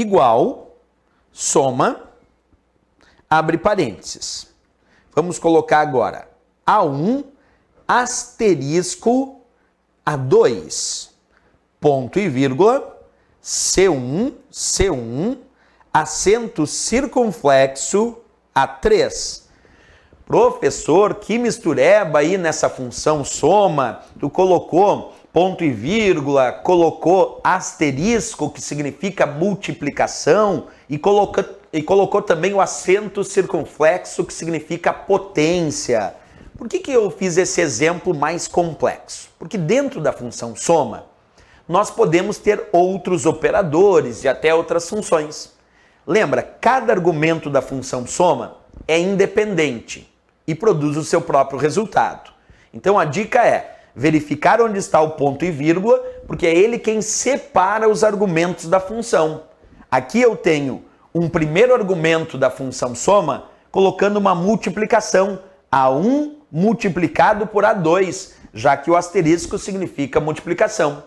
igual, soma, abre parênteses. Vamos colocar agora A1 asterisco A2, ponto e vírgula, C1, C1, acento circunflexo A3. Professor, que mistureba aí nessa função soma, tu colocou ponto e vírgula, colocou asterisco, que significa multiplicação, e colocou, e colocou também o acento circunflexo, que significa potência. Por que, que eu fiz esse exemplo mais complexo? Porque dentro da função soma, nós podemos ter outros operadores e até outras funções. Lembra, cada argumento da função soma é independente e produz o seu próprio resultado. Então a dica é verificar onde está o ponto e vírgula, porque é ele quem separa os argumentos da função. Aqui eu tenho um primeiro argumento da função soma colocando uma multiplicação a1 multiplicado por a2, já que o asterisco significa multiplicação.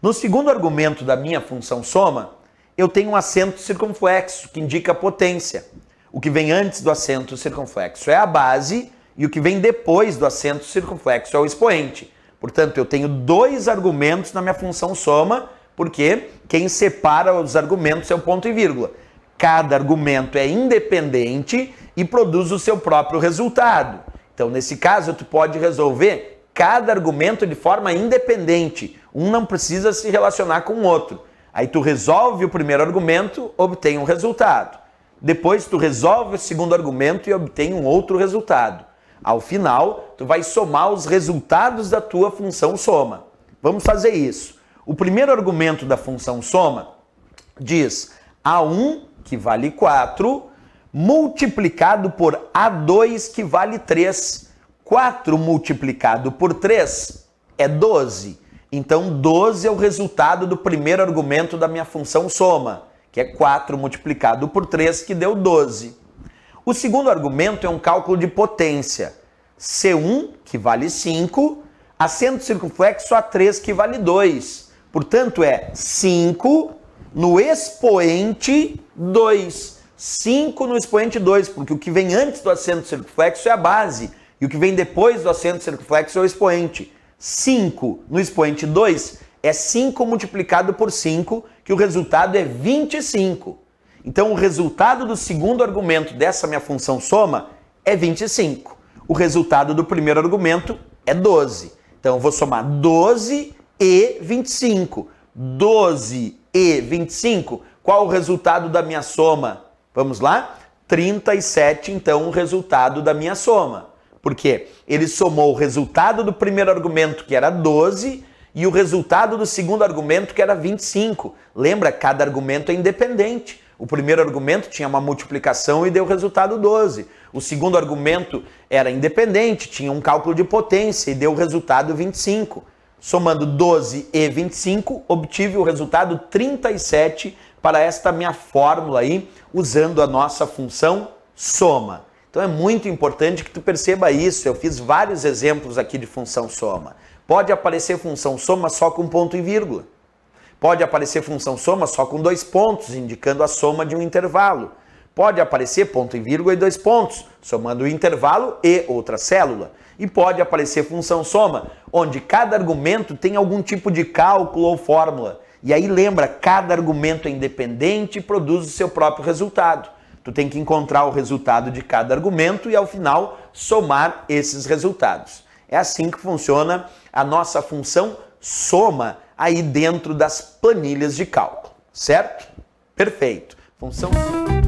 No segundo argumento da minha função soma, eu tenho um acento circunflexo que indica potência. O que vem antes do acento circunflexo é a base e o que vem depois do acento circunflexo é o expoente. Portanto, eu tenho dois argumentos na minha função soma, porque quem separa os argumentos é o ponto e vírgula. Cada argumento é independente e produz o seu próprio resultado. Então, nesse caso, tu pode resolver cada argumento de forma independente. Um não precisa se relacionar com o outro. Aí tu resolve o primeiro argumento, obtém um resultado. Depois tu resolve o segundo argumento e obtém um outro resultado. Ao final, tu vai somar os resultados da tua função soma. Vamos fazer isso. O primeiro argumento da função soma diz A1, que vale 4, multiplicado por A2, que vale 3. 4 multiplicado por 3 é 12. Então, 12 é o resultado do primeiro argumento da minha função soma, que é 4 multiplicado por 3, que deu 12. O segundo argumento é um cálculo de potência. C1, que vale 5, assento circunflexo a 3, que vale 2. Portanto, é 5 no expoente 2. 5 no expoente 2, porque o que vem antes do assento circunflexo é a base e o que vem depois do assento circunflexo é o expoente. 5 no expoente 2 é 5 multiplicado por 5, que o resultado é 25. Então, o resultado do segundo argumento dessa minha função soma é 25 o resultado do primeiro argumento é 12. Então eu vou somar 12 e 25. 12 e 25, qual o resultado da minha soma? Vamos lá? 37, então, o resultado da minha soma. Porque ele somou o resultado do primeiro argumento, que era 12, e o resultado do segundo argumento, que era 25. Lembra, cada argumento é independente. O primeiro argumento tinha uma multiplicação e deu resultado 12. O segundo argumento era independente, tinha um cálculo de potência e deu o resultado 25. Somando 12 e 25, obtive o resultado 37 para esta minha fórmula aí, usando a nossa função soma. Então é muito importante que tu perceba isso. Eu fiz vários exemplos aqui de função soma. Pode aparecer função soma só com ponto e vírgula. Pode aparecer função soma só com dois pontos, indicando a soma de um intervalo. Pode aparecer ponto e vírgula e dois pontos, somando o intervalo e outra célula. E pode aparecer função soma, onde cada argumento tem algum tipo de cálculo ou fórmula. E aí lembra, cada argumento é independente e produz o seu próprio resultado. Tu tem que encontrar o resultado de cada argumento e ao final somar esses resultados. É assim que funciona a nossa função soma aí dentro das planilhas de cálculo, certo? Perfeito. Função